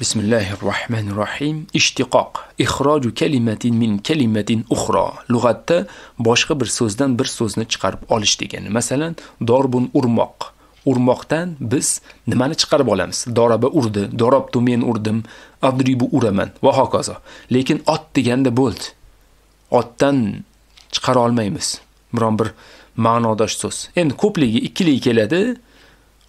بسم الله الرحمن الرحيم اشتقاق اخراج كلمة من كلمة أخرى لغتda boshqa bir so'zdan bir so'zni chiqarib olish degani. Masalan, dorbun urmoq. Urmoqdan biz nimani chiqarib olamiz? Doraba urdi, dorabtu men urdim, adribu uraman va hokazo. Lekin ot deganda bo'ldi. Otdan chiqara olmaymiz. Biron bir ma'nodosh so'z. Endi ko'pligi ikkiligi keladi.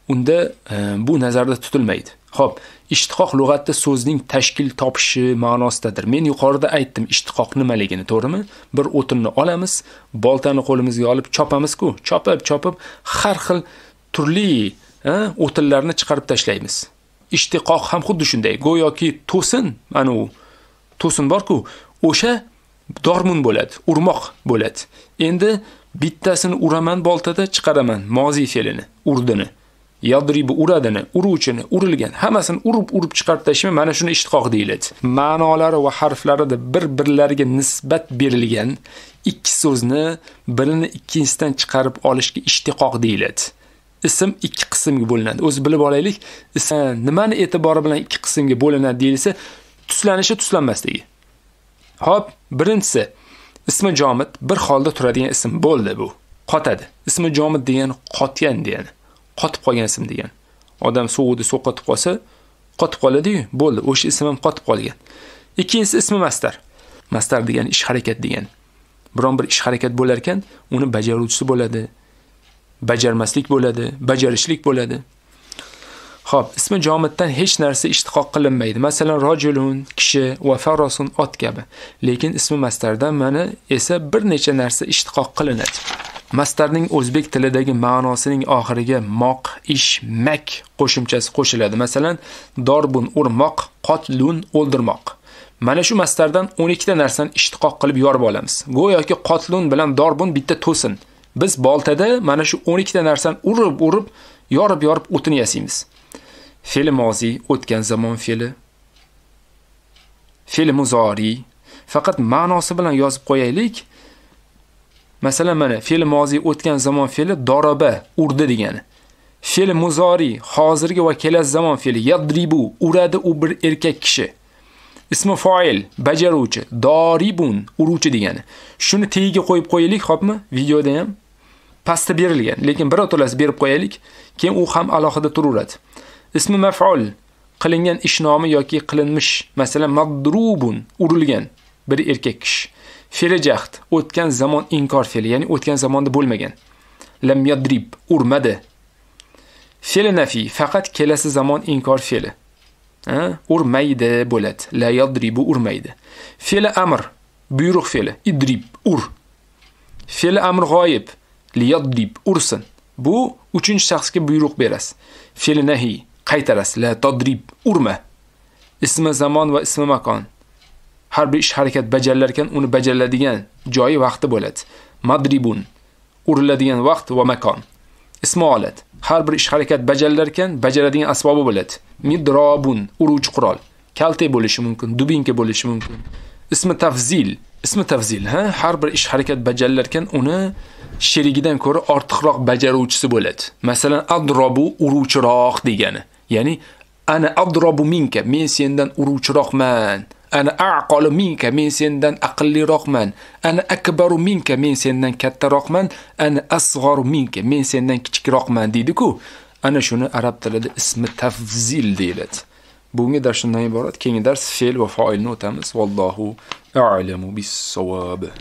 Unda e, bu nazarda tutilmaydi. ho'p ishtiqoq lug'atda so'zning tashkil topishi ma'nosidadir. Men yuqorida aytdim ishtiqoq nimaligini, to'g'rimi? Bir o'tinni olamiz, boltani qo'limizga olib chopamizku Chopib, chopib har xil turli o'tinlarni chiqarib tashlaymiz. Ishtiqoq ham xuddi shunday. Go'yoki to'sin, mana u to'sin borku o'sha dormun bo'ladi, urmoq bo'ladi. Endi bittasini uraman boltada chiqaraman moziy fe'lini, urdini. yadribu uradini, uruvchini, urilgan hammasini urib-urib chiqarib tashlashmi mana shuni ishtiqoq deyiladi. Ma'nolari va harflarida bir-birlariga nisbat berilgan ikki so'zni birini ikkinchisidan chiqarib olishga ishtiqoq deyiladi. Ism ikki qismga bo'linadi. O'z bilib olaylik, ism nimani e'tibori bilan ikki qismga bo'linadi deyilsa, tuslanishi tuslanmasligi. Hop, birinchisi ismi jomid bir holda turadigan ism bo'ldi bu. Qotadi. Ismi jomid degani qotgan degani. qotib qolgan ism degan. Odam suvida suv qotib qolsa, qotib qoladi bo'ldi, o'sha ism ham qotib qolgan. Ikkinchisi ismi mastar. Mastar degani ish harakat degani. Biron bir ish harakat bo'lar ekan, uni bajaruvchisi bo'ladi. Bajarmaslik bo'ladi, bajarishlik bo'ladi. Xo'p, ismi jomiddan hech narsa ishtiqoq qilinmaydi. Masalan, rojulun kishi va farosun ot kabi. Lekin ismi mastardan mana esa bir necha narsa ishtiqoq qilinadi. Mastarning o'zbek tilidagi ma'nosining oxiriga moq, ish, mak qo'shimchasi qo'shiladi. Masalan, dorbun urmoq, qotlun o'ldirmoq. Mana shu mastardan 12 ta narsani ishtiqoq qilib yorib olamiz. Go'yoki qotlun bilan dorbun bitta to'sin. Biz boltada mana shu 12 ta narsani urib-urib, yorib-yorib o'tin yasaymiz. Fe'li mozi, o'tgan zamon fe'li. Fe'li muzori. Faqat ma'nosi bilan yozib qo'yaylik. Masalan, mana fe'l moziy o'tgan zamon fe'li doroba, urdi degani. Fe'l muzori hozirgi va kelasi zamon fe'li yadribu, uradi u bir erkak kishi. Ismi fa'il bajaruvchi, doribun, uruvchi degani. Shuni tegiga qo'yib qo'yaylik, xopmi? Videoda ham pastda berilgan, lekin bir o'tolasi berib qo'yaylik, keyin u ham alohida turaveradi. Ismi maf'ul qilingan ish nomi yoki qilinmish, masalan, madrubun, urilgan bir erkak kishi. Fe'li jahd o'tgan zamon inkor fe'li, ya'ni o'tgan zamonda bo'lmagan. Lam yadrib urmadi. Fe'li nafi faqat kelasi zamon inkor fe'li. urmaydi bo'ladi. La yadribu urmaydi. Fe'li amr buyruq fe'li idrib ur. Fe'li amr g'oyib li yadrib ursin. Bu uchinchi shaxsga buyruq berasiz. Fe'li nahi qaytarasiz. La tadrib urma. Ismi zamon va ismi makon. har bir ish harakat bajarilar ekan, uni bajariladigan joyi vaqti bo'ladi. Madribun uriladigan vaqt va makon. Ismolat har bir ish harakat bajarilar ekan, bajaradigan asbobi bo'ladi. Midrobun uruvchi qurol. Kalte bo'lishi mumkin, dubinka bo'lishi mumkin. Ismi tafzil ismi tafzil, ha, har bir ish harakat bajarilarkan uni sherigidan ko'ra ortiqroq bajaruvchisi bo'ladi. Masalan, adrobu uruvchiroq degani. Ya'ni ana adrobu minka, men sendan uruvchiroqman. Ana a'qalu minka men sendan aqlliroqman. Ana akbaru minka men sendan kattaroqman. Ana asgharu minka men sendan kichikroqman deydiku ku Ana shuni arab tilida ismi tafzil deyiladi. Bugungi dars shundan iborat. Keyingi dars fe'l va foilni o'tamiz. Vallohu a'lamu bis-sawab.